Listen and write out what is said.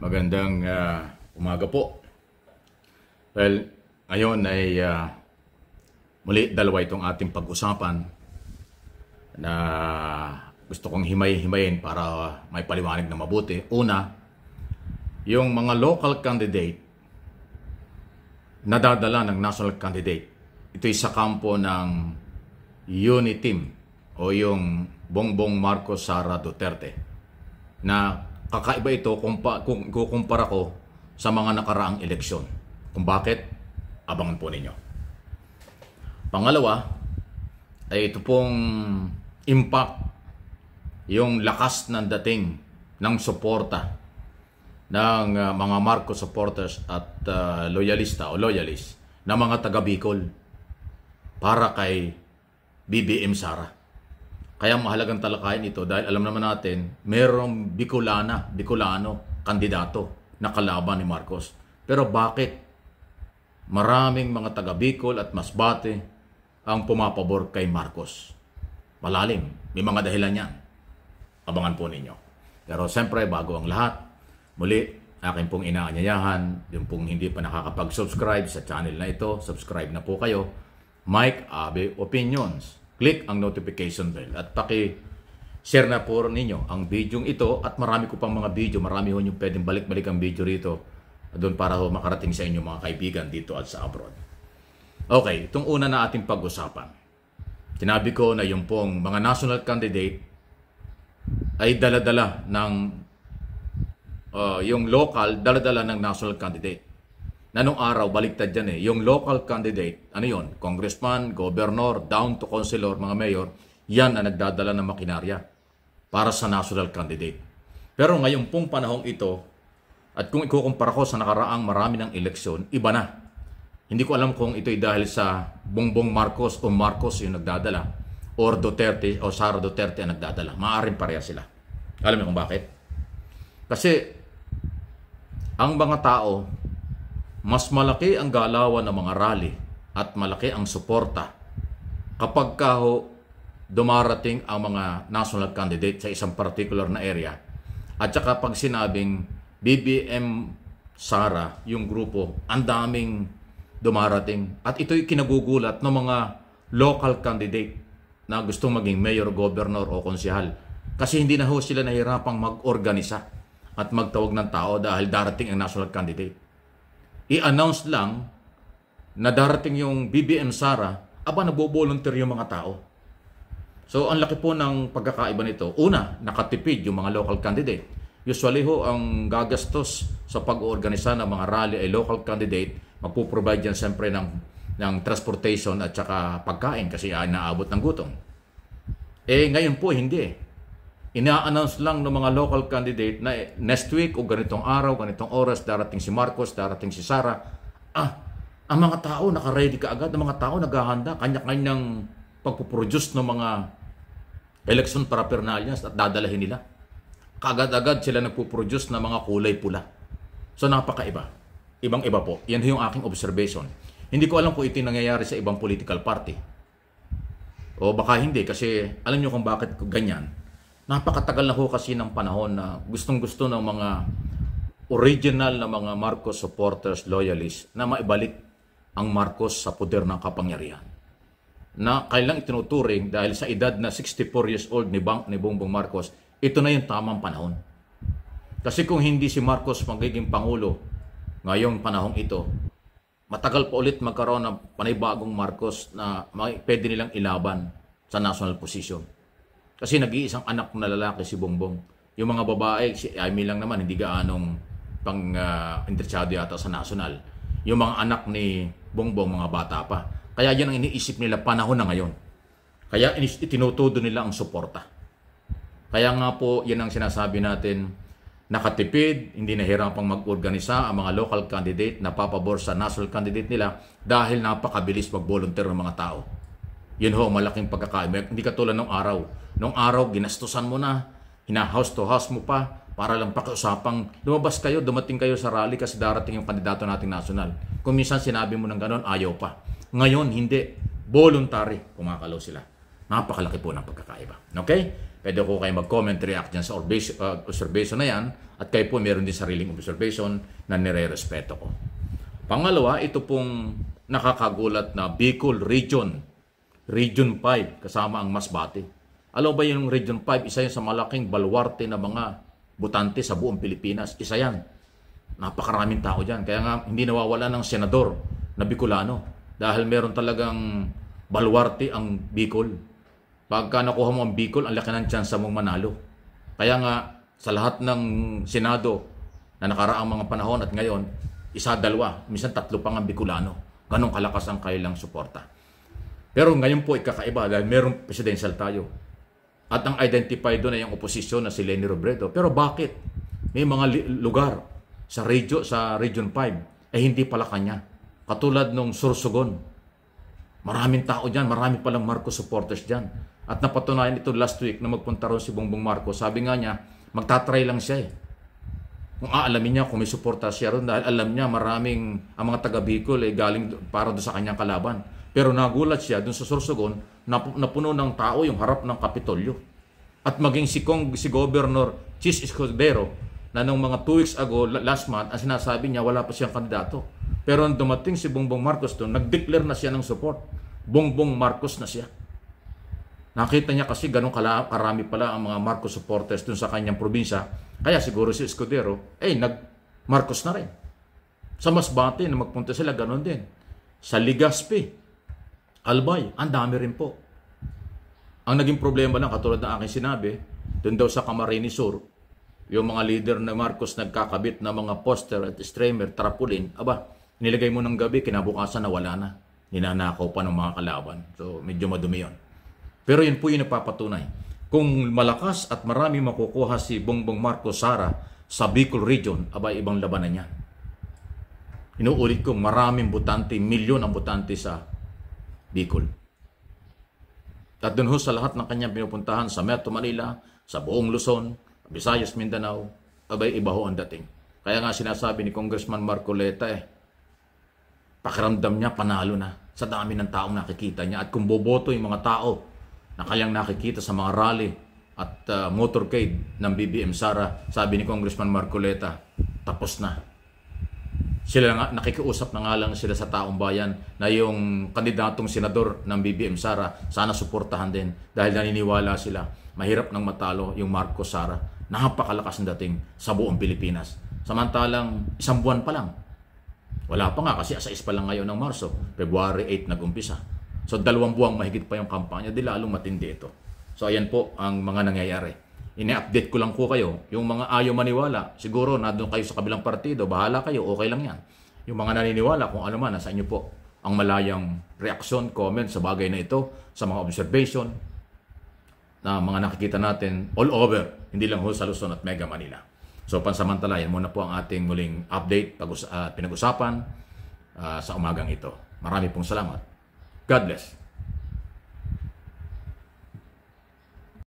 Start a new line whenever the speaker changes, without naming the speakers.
Magandang uh, umaga po. Well, ngayon ay uh, muli dalawa itong ating pag-usapan na gusto kong himay-himayin para may paliwanag na mabuti. Una, yung mga local candidate na dadala ng national candidate. Ito ay sa kampo ng Unity Team o yung Bongbong Marcos Sara Duterte na Kakaiba ito kung, pa, kung kukumpara ko sa mga nakaraang eleksyon. Kung bakit, abangan po ninyo. Pangalawa, ay ito pong impact, yung lakas ng dating ng suporta ng uh, mga Marcos supporters at uh, loyalista o loyalist na mga taga Bicol para kay BBM Sara. Kaya mahalagang talakayin ito dahil alam naman natin, merong Bicolana, Bicolano, kandidato na kalaban ni Marcos. Pero bakit maraming mga taga Bicol at Masbate ang pumapabor kay Marcos? Malalim, may mga dahilan yan. Abangan po ninyo. Pero siyempre, bago ang lahat, muli, akin pong inaanyayahan, yung pong hindi pa nakakapag-subscribe sa channel na ito, subscribe na po kayo. Mike Abe Opinions click ang notification bell at paki share na po ninyo ang video ito at marami ko pang mga video, marami ho nyo pwedeng balik-balik ang video rito doon para ho makarating sa inyo mga kaibigan dito at sa abroad. Okay, itong una na ating pag-usapan. tinabi ko na yung pong mga national candidate ay daladala ng uh, yung local, daladala ng national candidate na nung araw baliktad yan eh. Yung local candidate, ano yon congressman, governor, down to councilor, mga mayor, yan ang nagdadala ng makinarya para sa national candidate. Pero ngayon pong panahong ito, at kung ikukumpara ko sa nakaraang marami ng eleksyon, iba na. Hindi ko alam kung ito'y dahil sa Bongbong Marcos o Marcos yung nagdadala or Duterte o Sara Duterte ang nagdadala. Maaring pareha sila. Alam mo kung bakit? Kasi ang mga tao mas malaki ang galawan ng mga rally at malaki ang suporta kapag kaho dumarating ang mga national candidate sa isang particular na area at saka pag sinabing BBM Sara, yung grupo, ang daming dumarating. At ito'y kinagugulat ng mga local candidate na gustong maging mayor, governor o konsihal. Kasi hindi na ho sila nahirapang mag-organisa at magtawag ng tao dahil darating ang national candidate i-announce lang na darating yung BBM Sara, aba nagbo-volunteer yung mga tao. So ang laki po ng pagkakaiba nito. Una, nakatipid yung mga local candidate. Usually ho, ang gagastos sa pag-oorganisa ng mga rally ay local candidate. Magpo-provide yan siyempre ng, ng transportation at saka pagkain kasi ay naabot ng gutom. Eh ngayon po hindi ina-announce lang ng mga local candidate na eh, next week o ganitong araw, ganitong oras, darating si Marcos, darating si Sara. Ah, ang mga tao nakaready ka agad, ang mga tao naghahanda, kanya-kanyang pagpuproduce ng mga election paraphernalias at dadalahin nila. Kagad-agad sila nagpuproduce ng mga kulay pula. So napakaiba. Ibang-iba po. Yan yung aking observation. Hindi ko alam kung ito nangyayari sa ibang political party. O baka hindi kasi alam nyo kung bakit ganyan napakatagal na ho kasi ng panahon na gustong-gusto ng mga original na mga Marcos supporters, loyalists na maibalik ang Marcos sa poder ng kapangyarihan. Na kailang itinuturing dahil sa edad na 64 years old ni, Bang, ni Bongbong Marcos, ito na yung tamang panahon. Kasi kung hindi si Marcos magiging Pangulo ngayong panahong ito, matagal pa ulit magkaroon ng panibagong Marcos na pwede nilang ilaban sa national position. Kasi nag-iisang anak na lalaki si Bongbong. Yung mga babae, si Amy lang naman, hindi gaanong pang uh, ah, interesado yata sa national. Yung mga anak ni Bongbong, mga bata pa. Kaya yan ang iniisip nila panahon na ngayon. Kaya itinutudo nila ang suporta. Kaya nga po, yan ang sinasabi natin, nakatipid, hindi nahirapang mag-organisa ang mga local candidate na papabor sa national candidate nila dahil napakabilis mag-volunteer ng mga tao. Yun ho, malaking pagkakaiba. Hindi katulad ng araw Nung araw, ginastusan mo na. Hina-house to house mo pa para lang pakiusapang lumabas kayo, dumating kayo sa rally kasi darating yung kandidato nating national. Kung minsan sinabi mo ng ganon, ayaw pa. Ngayon, hindi. Voluntary, kumakalaw sila. Napakalaki po ng pagkakaiba. Okay? Pwede ko kayo mag-comment, react dyan sa observation, uh, na yan. At kayo po meron din sariling observation na nire-respeto ko. Pangalawa, ito pong nakakagulat na Bicol Region. Region 5, kasama ang Masbate. Alam ba yung Region 5, isa yan sa malaking balwarte na mga butante sa buong Pilipinas. Isa yan. Napakaraming tao dyan. Kaya nga hindi nawawala ng senador na Bicolano. Dahil meron talagang balwarte ang Bicol. Pagka nakuha mo ang Bicol, ang laki ng chance mong manalo. Kaya nga sa lahat ng Senado na nakaraang mga panahon at ngayon, isa, dalawa, minsan tatlo pang ang Bicolano. Ganong kalakas ang kailang suporta. Pero ngayon po ikakaiba dahil meron presidential tayo. At ang identify doon ay ang oposisyon na si Lenny Robredo. Pero bakit? May mga lugar sa radio sa Region 5 ay eh, hindi pala kanya. Katulad nung Sorsogon. Maraming tao diyan, marami palang Marcos supporters diyan. At napatunayan ito last week na magpunta ron si Bongbong Marcos. Sabi nga niya, magtatry lang siya eh. Kung aalamin niya kung may suporta siya ron dahil alam niya maraming ang mga taga Bicol ay eh, galing para do sa kanyang kalaban. Pero nagulat siya doon sa Sorsogon napuno ng tao yung harap ng Kapitolyo. At maging si, Kong, si Governor Chis Escudero na nung mga 2 weeks ago, last month, ang sinasabi niya wala pa siyang kandidato. Pero nung dumating si Bongbong Marcos doon, nag-declare na siya ng support. Bongbong Marcos na siya. Nakita niya kasi ganun kala, karami pala ang mga Marcos supporters doon sa kanyang probinsya. Kaya siguro si Escudero, eh, nag-Marcos na rin. Sa Masbate, na magpunta sila, ganun din. Sa Ligaspi, Albay, ang dami rin po. Ang naging problema lang, katulad na aking sinabi, doon daw sa Camarines Sur, yung mga leader na Marcos nagkakabit na mga poster at streamer, tarpaulin, aba, nilagay mo ng gabi, kinabukasan na wala na. Ninanakaw pa ng mga kalaban. So, medyo madumi yun. Pero yun po yung napapatunay kung malakas at marami makukuha si Bongbong Marcos Sara sa Bicol Region, aba ibang labanan niya. Inuulit ko, maraming butante, milyon ang butante sa Bicol. At dun ho sa lahat ng kanyang pinupuntahan sa Metro Manila, sa buong Luzon, Visayas, Mindanao, abay iba ho ang dating. Kaya nga sinasabi ni Congressman Marcoleta eh, pakiramdam niya panalo na sa dami ng taong nakikita niya. At kung boboto yung mga tao na kayang nakikita sa mga rally at uh, motorcade ng BBM Sara, sabi ni Congressman Marcoleta, tapos na sila nga, nakikiusap na nga lang sila sa taong bayan na yung kandidatong senador ng BBM Sara sana suportahan din dahil naniniwala sila mahirap nang matalo yung Marcos Sara napakalakas ng dating sa buong Pilipinas samantalang isang buwan pa lang wala pa nga kasi sa pa lang ngayon ng Marso February 8 nagumpisa so dalawang buwang mahigit pa yung kampanya di lalong matindi ito so ayan po ang mga nangyayari Ina-update ko lang ko kayo. Yung mga ayaw maniwala, siguro nandun kayo sa kabilang partido, bahala kayo, okay lang yan. Yung mga naniniwala, kung ano man, nasa inyo po ang malayang reaksyon, comment sa bagay na ito, sa mga observation na mga nakikita natin all over, hindi lang ho sa Luzon at Mega Manila. So pansamantala, yan muna po ang ating muling update, pag uh, ah, pinag-usapan uh, sa umagang ito. Marami pong salamat. God bless.